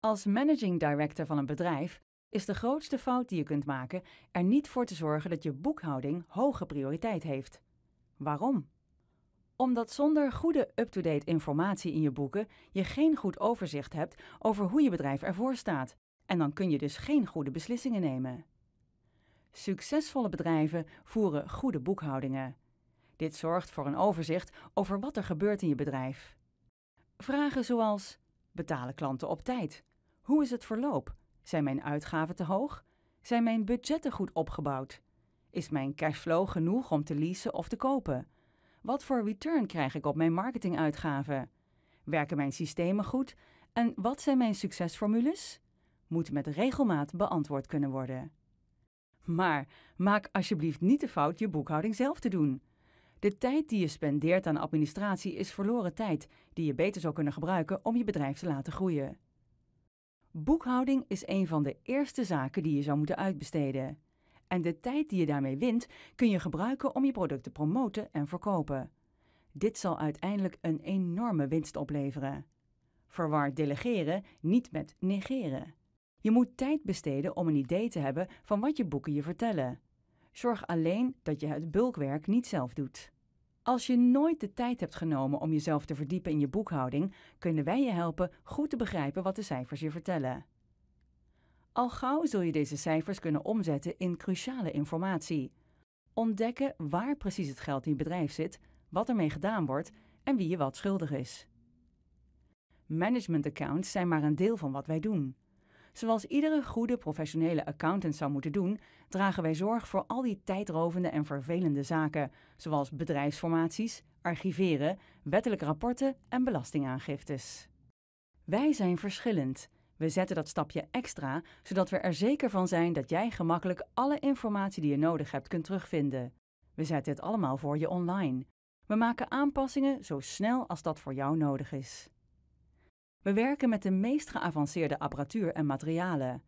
Als managing director van een bedrijf is de grootste fout die je kunt maken er niet voor te zorgen dat je boekhouding hoge prioriteit heeft. Waarom? Omdat zonder goede up-to-date informatie in je boeken je geen goed overzicht hebt over hoe je bedrijf ervoor staat en dan kun je dus geen goede beslissingen nemen. Succesvolle bedrijven voeren goede boekhoudingen. Dit zorgt voor een overzicht over wat er gebeurt in je bedrijf. Vragen zoals Betalen klanten op tijd? Hoe is het verloop? Zijn mijn uitgaven te hoog? Zijn mijn budgetten goed opgebouwd? Is mijn cashflow genoeg om te leasen of te kopen? Wat voor return krijg ik op mijn marketinguitgaven? Werken mijn systemen goed? En wat zijn mijn succesformules? Moet met regelmaat beantwoord kunnen worden. Maar maak alsjeblieft niet de fout je boekhouding zelf te doen. De tijd die je spendeert aan administratie is verloren tijd, die je beter zou kunnen gebruiken om je bedrijf te laten groeien. Boekhouding is een van de eerste zaken die je zou moeten uitbesteden. En de tijd die je daarmee wint, kun je gebruiken om je product te promoten en verkopen. Dit zal uiteindelijk een enorme winst opleveren. Verwar delegeren niet met negeren. Je moet tijd besteden om een idee te hebben van wat je boeken je vertellen. Zorg alleen dat je het bulkwerk niet zelf doet. Als je nooit de tijd hebt genomen om jezelf te verdiepen in je boekhouding, kunnen wij je helpen goed te begrijpen wat de cijfers je vertellen. Al gauw zul je deze cijfers kunnen omzetten in cruciale informatie. Ontdekken waar precies het geld in je bedrijf zit, wat ermee gedaan wordt en wie je wat schuldig is. Management accounts zijn maar een deel van wat wij doen. Zoals iedere goede professionele accountant zou moeten doen, dragen wij zorg voor al die tijdrovende en vervelende zaken, zoals bedrijfsformaties, archiveren, wettelijke rapporten en belastingaangiftes. Wij zijn verschillend. We zetten dat stapje extra, zodat we er zeker van zijn dat jij gemakkelijk alle informatie die je nodig hebt kunt terugvinden. We zetten het allemaal voor je online. We maken aanpassingen zo snel als dat voor jou nodig is. We werken met de meest geavanceerde apparatuur en materialen.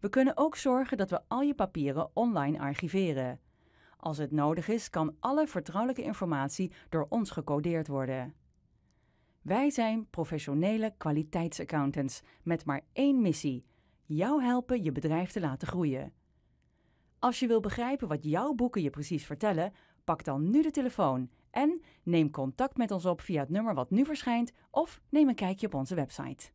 We kunnen ook zorgen dat we al je papieren online archiveren. Als het nodig is, kan alle vertrouwelijke informatie door ons gecodeerd worden. Wij zijn professionele kwaliteitsaccountants met maar één missie: jou helpen je bedrijf te laten groeien. Als je wil begrijpen wat jouw boeken je precies vertellen, pak dan nu de telefoon en neem contact met ons op via het nummer wat nu verschijnt of neem een kijkje op onze website.